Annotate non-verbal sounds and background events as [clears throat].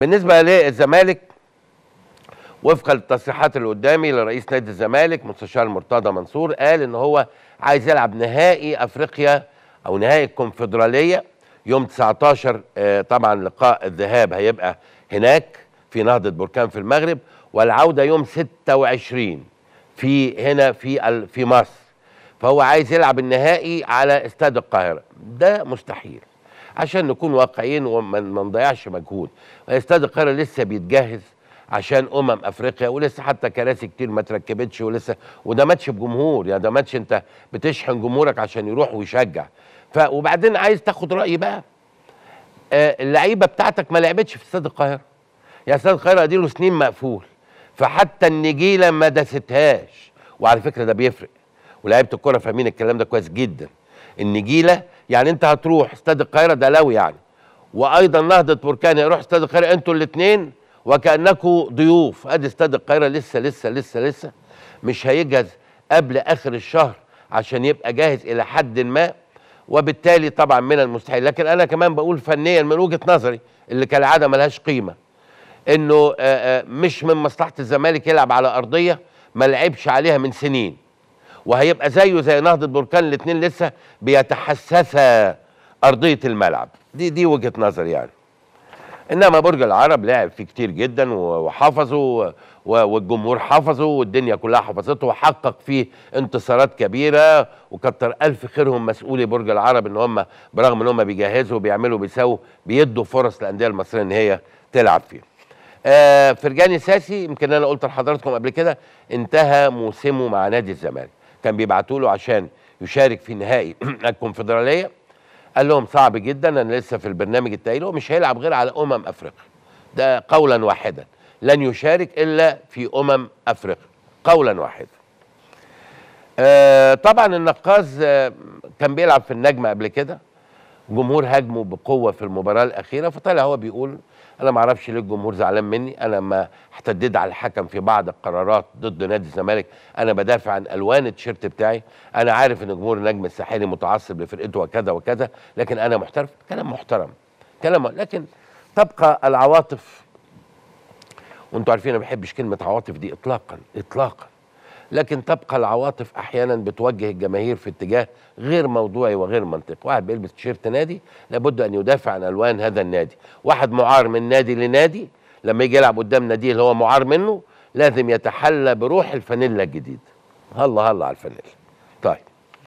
بالنسبه للزمالك وفقا للتصريحات اللي قدامي لرئيس نادي الزمالك مستشار مرتضى منصور قال ان هو عايز يلعب نهائي افريقيا او نهائي الكونفدراليه يوم 19 آه، طبعا لقاء الذهاب هيبقى هناك في نهضه بركان في المغرب والعوده يوم 26 في هنا في في مصر فهو عايز يلعب النهائي على استاد القاهره ده مستحيل عشان نكون واقعيين وما نضيعش مجهود استاد القاهره لسه بيتجهز عشان امم افريقيا ولسه حتى كراسي كتير ما تركبتش ولسه وده ماتش بجمهور يعني ده ماتش انت بتشحن جمهورك عشان يروح ويشجع ف وبعدين عايز تاخد راي بقى آه، اللعيبه بتاعتك ما لعبتش في استاد القاهره يعني استاد القاهره اديله سنين مقفول فحتى النجيله ما دستهاش وعلى فكره ده بيفرق ولاعيبه الكوره فاهمين الكلام ده كويس جدا النجيله يعني انت هتروح استاد القاهره ده لو يعني وايضا نهضه بركان يروح يعني استاد القاهره انتوا الاثنين وكانكم ضيوف ادي استاد القاهره لسه لسه لسه لسه مش هيجهز قبل اخر الشهر عشان يبقى جاهز الى حد ما وبالتالي طبعا من المستحيل لكن انا كمان بقول فنيا من وجهه نظري اللي كالعاده ملهاش قيمه انه مش من مصلحه الزمالك يلعب على ارضيه ما لعبش عليها من سنين وهيبقى زيه زي نهضه بركان الاثنين لسه بيتحسسا ارضيه الملعب دي دي وجهه نظري يعني انما برج العرب لعب فيه كتير جدا وحفظه والجمهور حفظه والدنيا كلها حفظته وحقق فيه انتصارات كبيره وكتر الف خيرهم مسؤولي برج العرب ان هم برغم ان هم بيجهزوا وبيعملوا بيساووا بيدوا فرص للانديه المصريه ان هي تلعب فيه. آه فرجاني ساسي يمكن انا قلت لحضراتكم قبل كده انتهى موسمه مع نادي الزمالك. كان بيبعتوا له عشان يشارك في نهائي [clears throat] الكونفدراليه قال لهم صعب جدا انا لسه في البرنامج التاهيلي هو مش هيلعب غير على امم افريقيا ده قولا واحدا لن يشارك الا في امم افريقيا قولا واحدا آه طبعا النقاز آه كان بيلعب في النجمه قبل كده الجمهور هاجمه بقوه في المباراه الاخيره فطلع هو بيقول انا ما اعرفش ليه الجمهور زعلان مني انا ما احتديت على الحكم في بعض القرارات ضد نادي الزمالك انا بدافع عن الوان التيشيرت بتاعي انا عارف ان جمهور النجم الساحلي متعصب لفرقته وكذا وكذا لكن انا محترف كلام محترم كلام لكن تبقى العواطف وانتوا عارفين انا ما بحبش كلمه عواطف دي اطلاقا اطلاقا لكن تبقى العواطف احيانا بتوجه الجماهير في اتجاه غير موضوعي وغير منطقي واحد بيلبس تيشيرت نادي لابد ان يدافع عن الوان هذا النادي واحد معار من نادي لنادي لما يجي يلعب قدام نادي اللي هو معار منه لازم يتحلى بروح الفانيلا الجديد هلا هلا على الفانيلا طيب